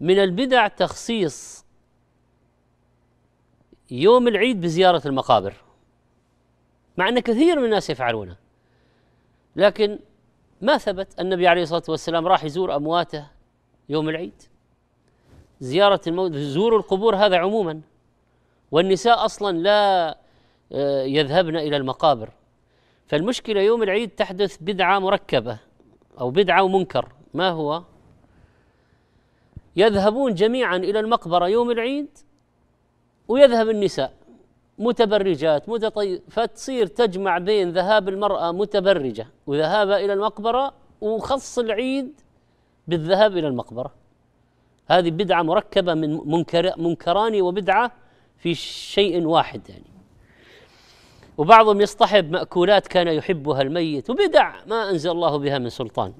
من البدع تخصيص يوم العيد بزيارة المقابر مع أن كثير من الناس يفعلونه لكن ما ثبت النبي عليه الصلاة والسلام راح يزور أمواته يوم العيد زيارة الموت زور القبور هذا عموما والنساء أصلا لا آه، يذهبن إلى المقابر فالمشكلة يوم العيد تحدث بدعة مركبة أو بدعة ومنكر ما هو يذهبون جميعا إلى المقبرة يوم العيد ويذهب النساء متبرجات متطي... فتصير تجمع بين ذهاب المرأة متبرجة وذهابها إلى المقبرة وخص العيد بالذهاب إلى المقبرة هذه بدعة مركبة من منكر منكران وبدعة في شيء واحد يعني وبعضهم يصطحب مأكولات كان يحبها الميت وبدع ما أنزل الله بها من سلطان